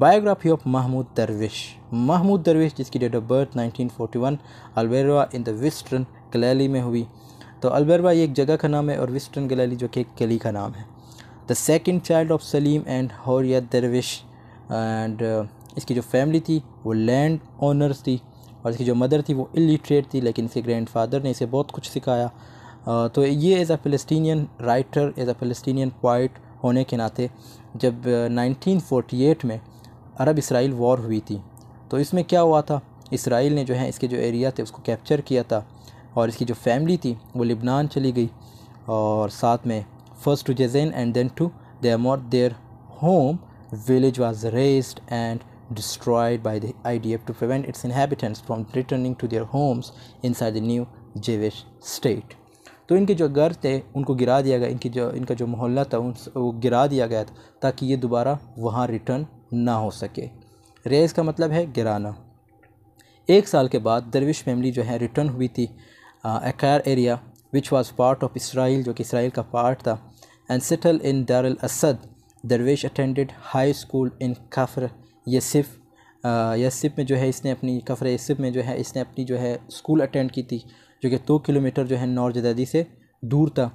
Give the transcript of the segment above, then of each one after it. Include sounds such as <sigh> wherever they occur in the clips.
Biography of Mahmood दरवेश Mahmoud Darwish जिसकी date of birth 1941 Al Birwa in the western Galilee में हुई तो अल्बेरवा ये एक जगह का नाम है और वेस्टर्न गलेली जो कि एक गली का नाम है the second child of Salim and Houria Darwish and इसकी जो फैमिली थी वो लैंड ओनर्स थी और इसकी जो मदर थी वो इलिटरेट थी लेकिन इसके ग्रैंड फादर ने इसे बहुत कुछ सिखाया uh, तो ये as a Palestinian writer as a Palestinian poet होने के नाते जब 1948 uh, में अरब इसराइल वॉर हुई थी तो इसमें क्या हुआ था इसराइल ने जो है इसके जो एरिया थे उसको कैप्चर किया था और इसकी जो फैमिली थी वो लिबनान चली गई और साथ में first to Jezzin and then to their their home village was razed and destroyed by the IDF to prevent its inhabitants from returning to their homes inside the new Jewish state तो इनके जो घर थे उनको गिरा दिया गया इनकी जो इनका जो मोहल्ला था उन वो गिरा दिया गया था ताकि ये दोबारा वहाँ रिटर्न ना हो सके रेज़ का मतलब है गिराना एक साल के बाद दरविश फैमिली जो है रिटर्न हुई थी Acre area which was part of Israel जो कि इसराइल का पार्ट था and settle in Dar al Asad Darwish attended high school in Kafr Yasif Yasif में जो है इसने अपनी कफ़र यसिफ में जो है इसने अपनी जो है स्कूल अटेंड की थी जो कि दो तो किलोमीटर जो है नौर जदैदी से दूर था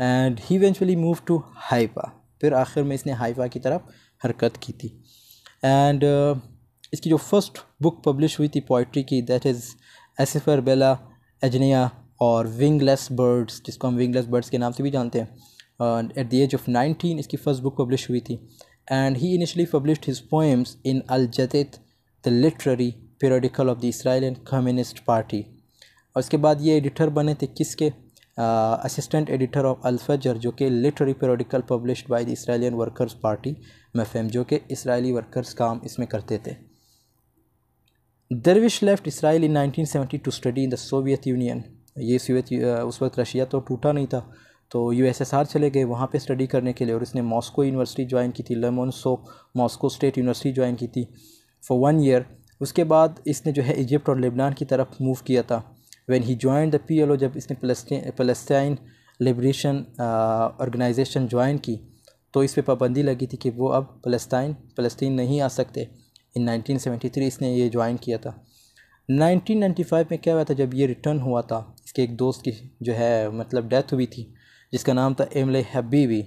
and he eventually move to Haifa फिर आखिर में इसने हाइफा की तरफ हरकत की थी एंड uh, इसकी जो फर्स्ट बुक पब्लिश हुई थी पोइट्री की दैट इज़ एसफर बेला एजनिया और विंगलेस बर्ड्स जिसको हम विंगलेस बर्ड्स के नाम से भी जानते हैं at the age of nineteen इसकी फ़र्स्ट बुक पब्लिश हुई थी and he initially publish his poems in al the literary periodical of the Israel and communist party और इसके बाद ये एडिटर बने थे किसके असिस्टेंट एडिटर ऑफ अल्फर जो कि literary periodical publish by the Israelian workers party Mapam जो कि इसराइली वर्कर्स काम इसमें करते थे Darwish left Israel in 1970 to study in the Soviet Union ये सोवियत uh, उस वक्त रशिया तो टूटा नहीं था तो आर चले गए वहाँ पर स्टडी करने के लिए और इसने मॉस्को यूनिवर्सिटी ज्वाइन की थी Lomonosov Moscow State University join की थी फॉर वन ईयर उसके बाद इसने जो है इजिप्ट और लेबनान की तरफ मूव किया था when he joined the PLO जब इसने फलस्तीन लिब्रेशन ऑर्गेनाइजेशन ज्वाइन की तो इस पर पाबंदी लगी थी कि वो अब पलस्तान फलस्तीन नहीं आ सकते इन 1973 इसने ये ज्वाइन किया था 1995 में क्या हुआ था जब ये रिटर्न हुआ था इसके एक दोस्त की जो है मतलब डेथ हुई थी जिसका नाम था एमले हबीबी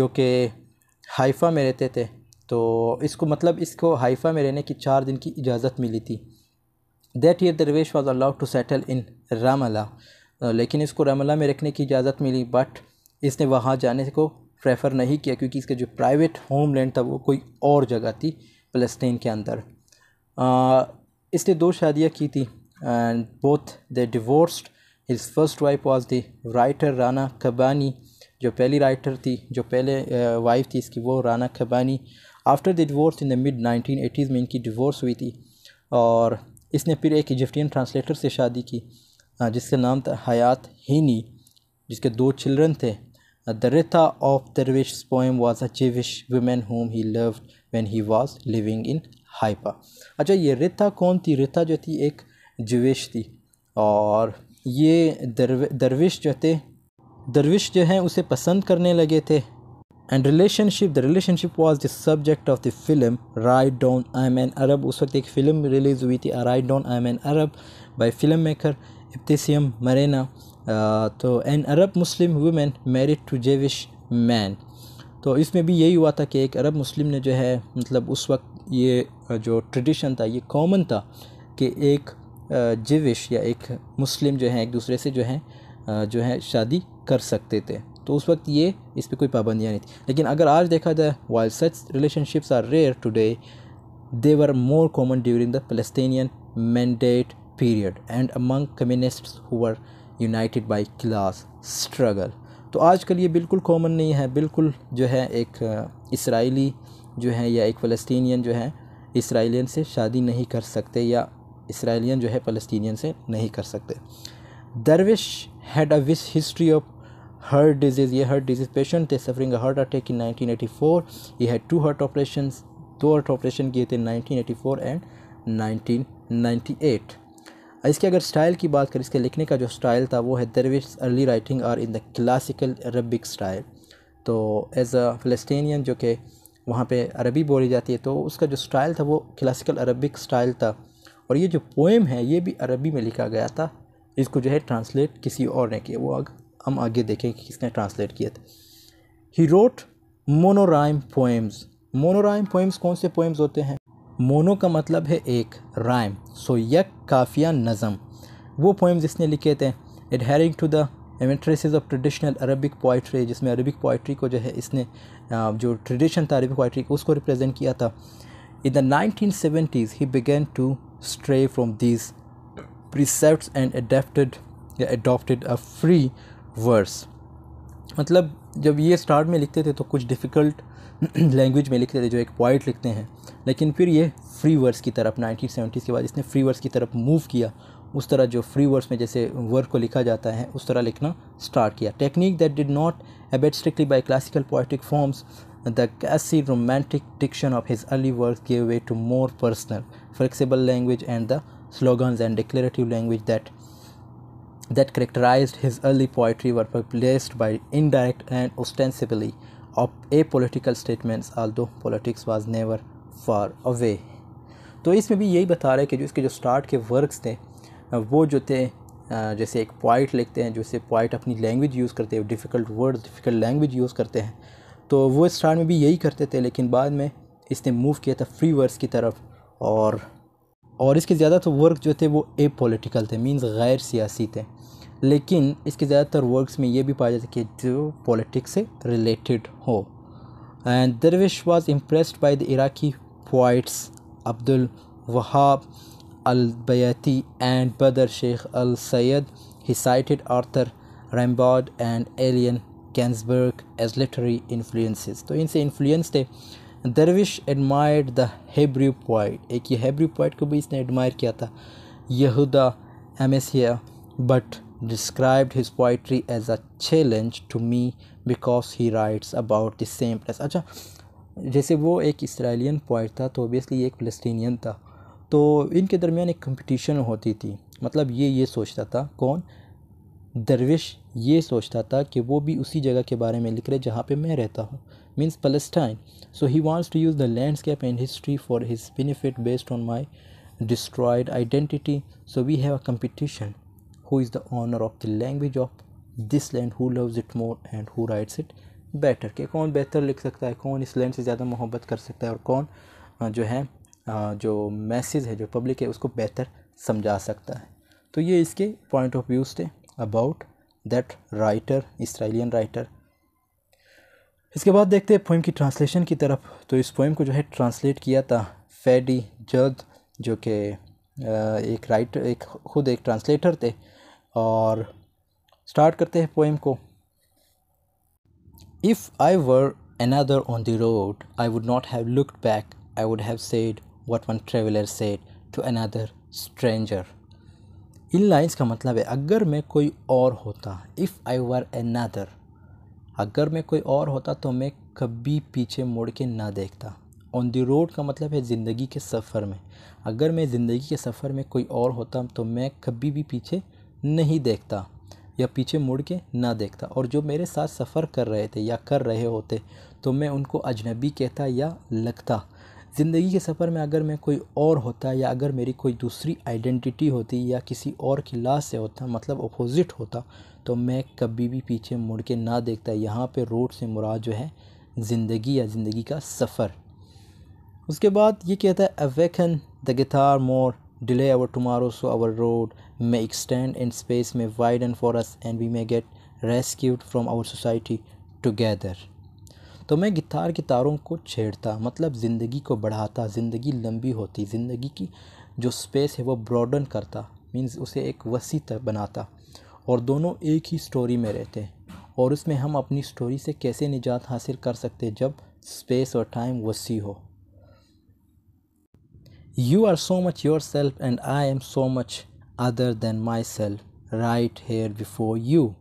जो कि हाइफ़ा में रहते थे तो इसको मतलब इसको हाइफ़ा में रहने की चार दिन की इजाज़त मिली थी that year Darwish was allowed to settle in Ramla लेकिन इसको रामला में रखने की इजाज़त मिली बट इसने वहाँ जाने को प्रेफर नहीं किया क्योंकि इसका जो प्राइवेट होम लैंड था वो कोई और जगह थी फलस्तीन के अंदर आ, uh, इसने दो शादियाँ की थी and both they divorced his first wife was the writer Rana Kabbani जो पहली राइटर थी जो पहले वाइफ uh, थी इसकी वो Rana Kabbani after the divorce in the mid nineteen eighties में इनकी डिवोर्स हुई थी और इसने फिर एक इजिप्टियन ट्रांसलेटर से शादी की जिसका नाम था हयात हीनी जिसके दो चिल्ड्रन थे the Rita of Darwish poem was a Jewish women whom he loved when he was living in Haifa अच्छा ये रिथा कौन थी रिथा जो थी एक जवेश थी और ये दरवे दरविश जो थे दरविश जो हैं उसे पसंद करने लगे थे and relationship the relationship was the subject of the film write down I am an Arab उस वक्त एक फ़िल्म रिलीज़ हुई थी write down I am an Arab by film maker Ibtisam Mara'ana तो an Arab Muslim women married to Jewish man तो इसमें भी यही हुआ था कि एक अरब मुस्लिम ने जो है मतलब उस वक्त ये जो ट्रेडिशन था ये कॉमन था कि एक जिविश या एक मुस्लिम जो है एक दूसरे से जो है जो है शादी कर सकते थे तो उस वक्त ये इस पर कोई पाबंदियाँ नहीं थी लेकिन अगर आज देखा जाए while such relationships are rare today they were more common during the Palestinian mandate period and among communist who were united by class struggle तो आजकल ये बिल्कुल कॉमन नहीं है बिल्कुल जो है एक इसराइली जो है या एक फ़लस्तनीन जो है इसराइलियन से शादी नहीं कर सकते या इसराइलियन जो है फ़लस्तनीन से नहीं कर सकते Darwish had a wish history of heart disease ये हार्ट डिजीज़ पेशेंट थे सफरिंग हार्ट अटैक इन 1984 ये है टू हार्ट ऑपरेशन दो हार्ट ऑपरेशन किए थे 1984 एंड 1998 इसके अगर स्टाइल की बात करें इसके लिखने का जो स्टाइल था वो है Darwish early writing are in the classical Arabic style तो एज़ अ फ़लस्तियन जो कि वहाँ पे अरबी बोली जाती है तो उसका जो स्टाइल था वो क्लासिकल अरबिक स्टाइल था और ये जो पोएम है ये भी अरबी में लिखा गया था इसको जो है ट्रांसलेट किसी और ने किया वो अग हम आगे देखें कि किसने ट्रांसलेट किए थे he wrote monorhyme poems monorhyme poems कौन से पोएम्स होते हैं मोनो का मतलब है एक राइम सो यक काफिया नज़म वो पोएम्स इसने लिखे थे एडहरिंग टू द एमेट्रेसेज ऑफ ट्रेडिशनल अरबिक पोइट्री जिसमें अरबिक पोइट्री को जो है इसने जो ट्रेडिशन था अरबिक पोइट्री को उसको रिप्रेजेंट किया था in the nineteen seventies he began to stray from these precept and adapted adopted a free verse मतलब जब ये स्टार्ट में लिखते थे तो कुछ डिफ़िकल्ट लैंग्वेज <clears throat> में लिखते थे जो एक पॉइट लिखते हैं लेकिन फिर ये फ्री वर्स की तरफ नाइनटीन सेवेंटीज़ के बाद इसने फ्री वर्स की तरफ मूव किया उस तरह जो फ्री वर्स में जैसे वर्क को लिखा जाता है उस तरह लिखना स्टार्ट किया technique that did not abide strictly by classical poetic forms the quasi romantic diction of his early work gave way to more personal flexible language and the slogans and declarative language that that characterized his early poetry were replaced by indirect and ostensibly apolitical statements although politics was never far away तो इसमें भी यही बता रहे है कि जो इसके जो स्टार्ट के वर्क्स थे वो जो थे जैसे एक पोइट लिखते हैं जैसे पॉइट अपनी लैंग्वेज यूज़ करते हैं difficult word difficult language use करते हैं तो वो स्टार्ट में भी यही करते थे लेकिन बाद में इसने मूव किया था फ्री वर्ड्स की तरफ और और इसके ज़्यादातर वर्क जो थे वो ए पोलिटिकल थे मीन्स गैर सियासी थे लेकिन इसके ज़्यादातर वर्क्स में ये भी पाया जाता कि जो पॉलिटिक्स से रिलेटेड हो and Darwish was impressed by the Iraqi poets Abdul Wahab Albayati and Badr Shakir al Sayyab he cited Arthur Rimbaud and Allen Ginsberg as literary influences तो इनसे इन्फ्लुएंस थे Darwish admired the Hebrew poet एक ये Hebrew poet को भी इसने admire किया था Yehuda Amichai but described his poetry as a challenge to me because he writes about the same place अच्छा जैसे वो एक इसराइलियन पोइट था तो ओबियसली एक फलस्तिनियन था तो इनके दरमियान एक कंपटीशन होती थी मतलब ये ये सोचता था कौन दरविश ये सोचता था कि वो भी उसी जगह के बारे में लिख रहे जहाँ पे मैं रहता हूँ means Palestine so he wants to use the landscape and history for his benefit based on my destroyed identity so we have a competition who is the owner of the language of this land who loves it more and who writes it better के कौन बेहतर लिख सकता है कौन इस land से ज़्यादा मोहब्बत कर सकता है और कौन जो है जो मैसेज है जो पब्लिक है उसको बेहतर समझा सकता है तो ये इसके पॉइंट ऑफ व्यूज़ थे about that writer Israeli writer इसके बाद देखते हैं पोइम की ट्रांसलेशन की तरफ तो इस पोइम को जो है ट्रांसलेट किया था फेडी जर्द जो कि एक राइटर एक ख़ुद एक ट्रांसलेटर थे और स्टार्ट करते हैं पोइम को if I were another on the road I would not have looked back I would have said what one traveller said to another stranger इन लाइन्स का मतलब है अगर मैं कोई और होता इफ़ आई वर एनादर अगर मैं कोई और होता तो मैं कभी पीछे मुड़ के ना देखता ऑन द रोड का मतलब है ज़िंदगी के सफ़र में अगर मैं ज़िंदगी के सफ़र में कोई और होता तो मैं कभी भी पीछे नहीं देखता या पीछे मुड़ के ना देखता और जो मेरे साथ सफ़र कर रहे थे या कर रहे होते तो मैं उनको अजनबी कहता या लगता ज़िंदगी के सफ़र में अगर मैं कोई और होता या अगर मेरी कोई दूसरी आइडेंटिटी होती या किसी और की लाश से होता मतलब अपोज़िट होता तो मैं कभी भी पीछे मुड़ के ना देखता यहाँ पे रोड से मुराद जो है ज़िंदगी या ज़िंदगी का सफ़र उसके बाद ये कहता है awaken the guitar more delay our tomorrow so our road may extend in space में wide and far and we may get rescued from our society together तो मैं गिटार की तारों को छेड़ता मतलब ज़िंदगी को बढ़ाता ज़िंदगी लंबी होती ज़िंदगी की जो स्पेस है वो ब्रॉडन करता मीन्स उसे एक वसी तक बनाता और दोनों एक ही स्टोरी में रहते और उसमें हम अपनी स्टोरी से कैसे निजात हासिल कर सकते जब स्पेस और टाइम वसी हो you are so much yourself and I am so much other than myself right here before you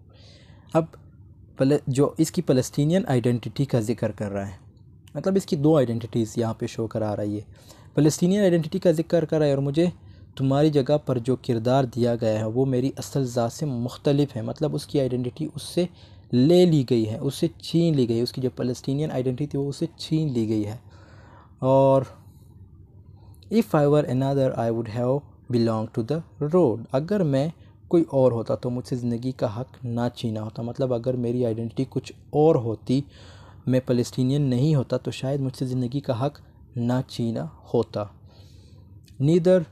अब पल जो इसकी फ़लस्तीनियन आइडेंटिटी का जिक्र कर रहा है मतलब इसकी दो आइडेंटिटीज़ यहाँ पे शो करा रही है फ़लस्तनी आइडेंटिटी का जिक्र कर रहा है और मुझे तुम्हारी जगह पर जो किरदार दिया गया है वो मेरी असल ज़ात से मुख्तलिफ है मतलब उसकी आइडेंटिटी उससे ले ली गई है उससे छीन ली गई उसकी जो फ़लस्तीनियन आइडेंटिटी थी वो उससे छीन ली गई है और if I were another I would have belong to the road अगर मैं कोई और होता तो मुझसे ज़िंदगी का हक ना छीना होता मतलब अगर मेरी आइडेंटिटी कुछ और होती मैं फ़लस्तीनियन नहीं होता तो शायद मुझसे ज़िंदगी का हक ना छीना होता neither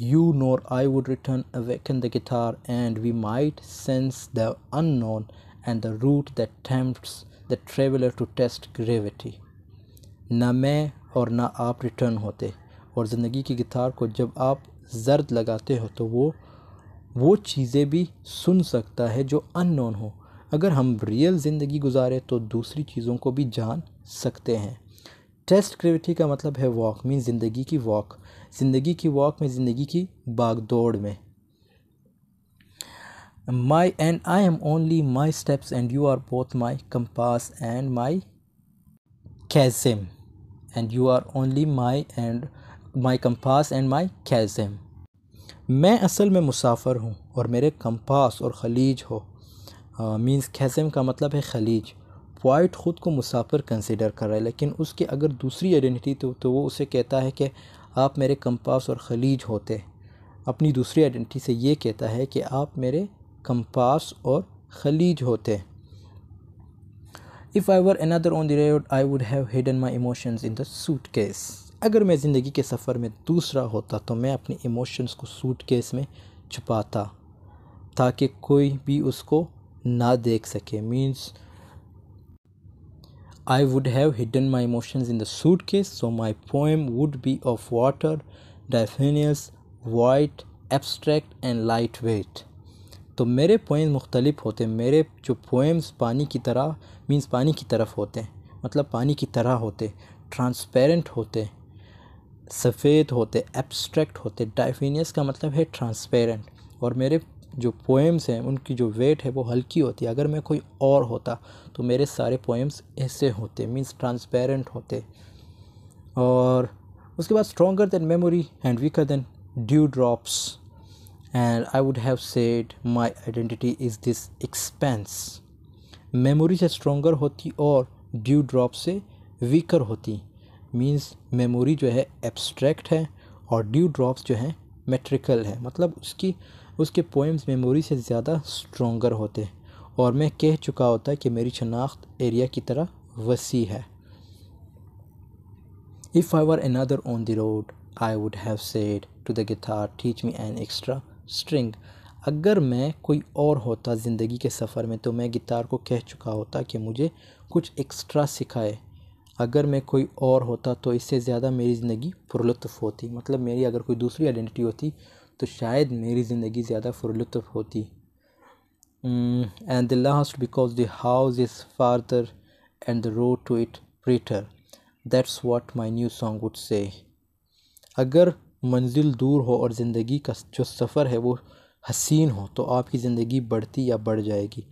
you nor I would return awaken the guitar and we might sense the unknown and the route the tempt the traveller to test gravity ना मैं और ना आप रिटर्न होते और ज़िंदगी की गितार को जब आप जर्द लगाते हो तो वो वो चीज़ें भी सुन सकता है जो अननोन हो अगर हम रियल ज़िंदगी गुजारें तो दूसरी चीज़ों को भी जान सकते हैं टेस्ट क्रिविटी का मतलब है वॉक मीन ज़िंदगी की वॉक ज़िंदगी की वॉक में ज़िंदगी की बाग दौड़ में my and I am only my steps and you are both my compass and my chasm and you are only my and my compass and my chasm मैं असल में मुसाफिर हूँ और मेरे कंपास और खलीज हो मीन्स खैसम का मतलब है खलीज वाइट ख़ुद को मुसाफिर कंसिडर कर रहा है लेकिन उसके अगर दूसरी आइडेंटिटी तो, तो वो उसे कहता है कि आप मेरे कंपास और खलीज होते अपनी दूसरी आइडेंटिटी से ये कहता है कि आप मेरे कंपास और खलीज होते if I were another on the road, I would have hidden my emotions in the suitcase. अगर मैं ज़िंदगी के सफ़र में दूसरा होता तो मैं अपने इमोशंस को सूट केस में छुपाता ताकि कोई भी उसको ना देख सके means have hidden have emotions in the suitcase so my poem would be of water diaphanous white abstract and light weight तो मेरे पोएम्स मुख्तलिफ होते हैं मेरे जो पोएम्स पानी की तरह मीन्स पानी की तरफ होते हैं मतलब पानी की तरह होते ट्रांसपेरेंट होते सफ़ेद होते एब्स्ट्रैक्ट होते डाइफिनियस का मतलब है ट्रांसपेरेंट और मेरे जो पोएम्स हैं उनकी जो वेट है वो हल्की होती है अगर मैं कोई और होता तो मेरे सारे पोएम्स ऐसे होते मीन्स ट्रांसपेरेंट होते और उसके बाद stronger than memory and weaker than dew drops and I would have said my identity is this expanse memory से स्ट्रोंगर होती और ड्यू ड्रॉप से वीकर होती मीन्स मेमोरी जो है एब्स्ट्रैक्ट है और ड्यू ड्रॉप्स जो हैं मेट्रिकल है मतलब उसकी उसके पोएम्स मेमोरी से ज़्यादा स्ट्रोंगर होते हैं और मैं कह चुका होता कि मेरी शनाख्त एरिया की तरह वसी है if I were another on the road I would have said to the guitar teach me an extra string अगर मैं कोई और होता ज़िंदगी के सफ़र में तो मैं गिटार को कह चुका होता कि मुझे कुछ एक्स्ट्रा सिखाए अगर मैं कोई और होता तो इससे ज़्यादा मेरी ज़िंदगी पुरलुत्फ़ होती मतलब मेरी अगर कोई दूसरी आइडेंटिटी होती तो शायद मेरी ज़िंदगी ज़्यादा पुरलुत्फ़ होती and the last because the house is farther and the road to it prettier that's what my new song would say अगर मंजिल दूर हो और ज़िंदगी का जो सफ़र है वो हसीन हो तो आपकी ज़िंदगी बढ़ती या बढ़ जाएगी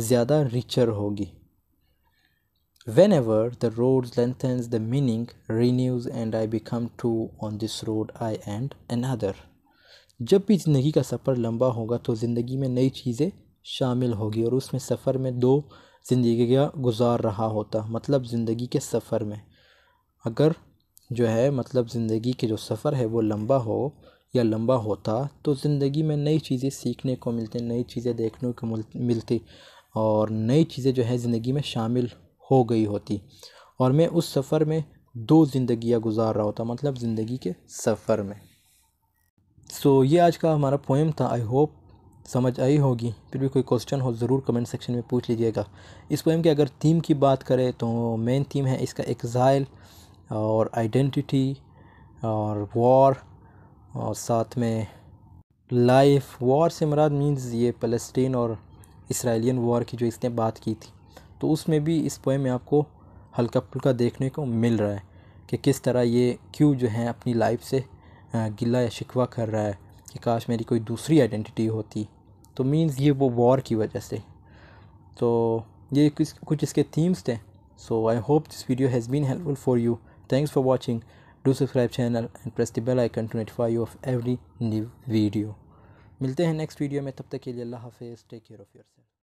ज़्यादा रिचर होगी Whenever the road lengthens, the meaning renews and I become two on this road I and another. जब भी ज़िंदगी का सफ़र लंबा होगा तो ज़िंदगी में नई चीज़ें शामिल होगी और उसमें सफ़र में दो ज़िंदगी गुजार रहा होता मतलब ज़िंदगी के सफ़र में अगर जो है मतलब ज़िंदगी के जो सफ़र है वो लंबा हो या लंबा होता तो ज़िंदगी में नई चीज़ें सीखने को मिलती नई चीज़ें देखने को मिलती और नई चीज़ें जो है ज़िंदगी में शामिल हो गई होती और मैं उस सफ़र में दो ज़िंदगियाँ गुजार रहा होता मतलब ज़िंदगी के सफ़र में सो so, ये आज का हमारा पोएम था आई होप समझ आई होगी फिर भी कोई क्वेश्चन हो ज़रूर कमेंट सेक्शन में पूछ लीजिएगा इस पोएम के अगर थीम की बात करें तो मेन थीम है इसका एग्ज़ाइल और आइडेंटिटी और वॉर और साथ में लाइफ वॉर से मराद मीन्स ये पलस्टीन और इसराइलियन वॉर की जो इसने बात की थी तो उसमें भी इस पोएम में आपको हल्का फुल्का देखने को मिल रहा है कि किस तरह ये क्यों जो है अपनी लाइफ से गिला या शिकवा कर रहा है कि काश मेरी कोई दूसरी आइडेंटिटी होती तो मींस ये वो वॉर की वजह से तो ये कुछ कुछ इसके थीम्स थे so I hope this video has been helpful for you thanks for watching do subscribe channel and press the bell icon to notify you of every new video मिलते हैं नेक्स्ट वीडियो में तब तक के लिए अल्लाह हाफिज़ take care of your self